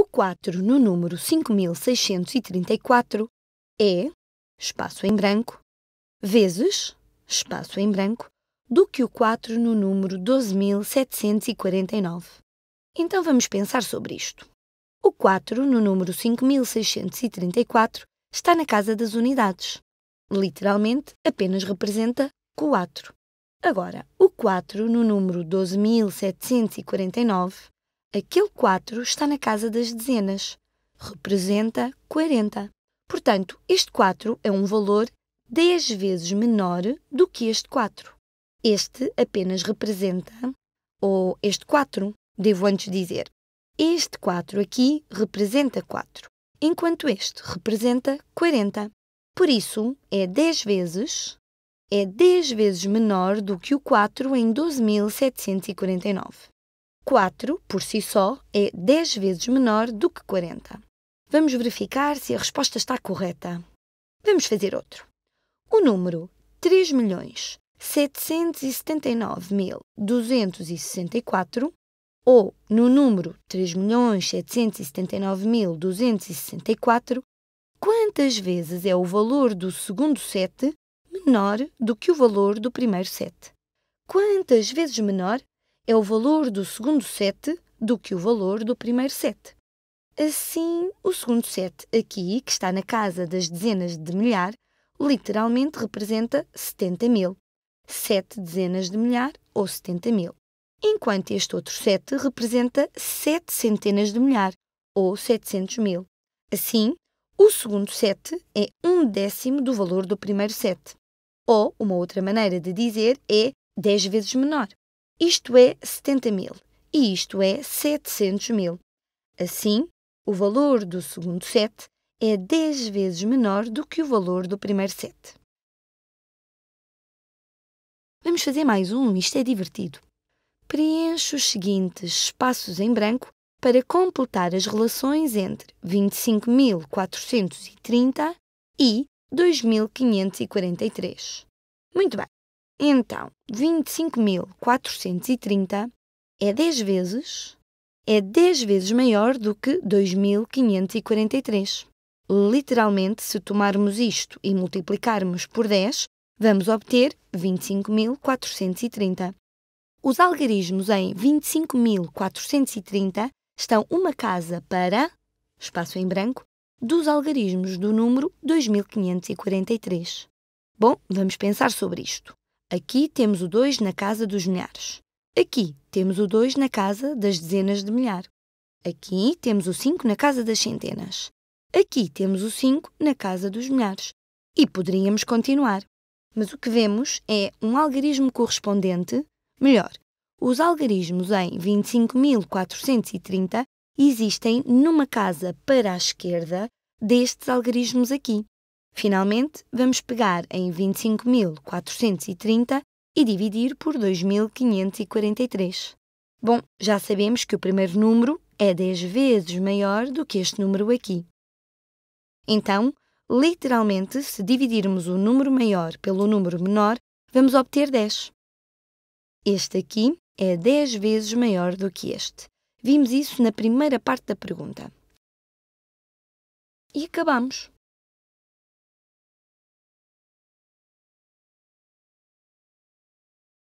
O 4 no número 5634 é, espaço em branco, vezes, espaço em branco, do que o 4 no número 12749. Então vamos pensar sobre isto. O 4 no número 5634 está na casa das unidades. Literalmente, apenas representa 4. Agora, o 4 no número 12749 Aquele 4 está na casa das dezenas, representa 40. Portanto, este 4 é um valor 10 vezes menor do que este 4. Este apenas representa, ou este 4, devo antes dizer. Este 4 aqui representa 4, enquanto este representa 40. Por isso, é 10 vezes, é 10 vezes menor do que o 4 em 12.749. 4, por si só, é 10 vezes menor do que 40. Vamos verificar se a resposta está correta. Vamos fazer outro. O número 3.779.264 ou no número 3.779.264, quantas vezes é o valor do segundo sete menor do que o valor do primeiro sete? Quantas vezes menor é o valor do segundo set do que o valor do primeiro set. Assim, o segundo set aqui, que está na casa das dezenas de milhar, literalmente representa 70 mil. sete dezenas de milhar ou 70 mil. Enquanto este outro sete representa sete centenas de milhar ou 700 mil. Assim, o segundo sete é um décimo do valor do primeiro sete, Ou, uma outra maneira de dizer, é 10 vezes menor isto é 70 mil e isto é 700 mil. Assim, o valor do segundo set é 10 vezes menor do que o valor do primeiro set. Vamos fazer mais um, isto é divertido. Preencha os seguintes espaços em branco para completar as relações entre 25.430 e 2.543. Muito bem, então, 25.430 é 10 vezes, é 10 vezes maior do que 2.543. Literalmente, se tomarmos isto e multiplicarmos por 10, vamos obter 25.430. Os algarismos em 25.430 estão uma casa para, espaço em branco, dos algarismos do número 2543. Bom, vamos pensar sobre isto. Aqui temos o 2 na casa dos milhares. Aqui temos o 2 na casa das dezenas de milhar. Aqui temos o 5 na casa das centenas. Aqui temos o 5 na casa dos milhares. E poderíamos continuar. Mas o que vemos é um algarismo correspondente, melhor, os algarismos em 25.430 existem numa casa para a esquerda destes algarismos aqui. Finalmente, vamos pegar em 25.430 e dividir por 2.543. Bom, já sabemos que o primeiro número é 10 vezes maior do que este número aqui. Então, literalmente, se dividirmos o número maior pelo número menor, vamos obter 10. Este aqui é 10 vezes maior do que este. Vimos isso na primeira parte da pergunta. E acabamos.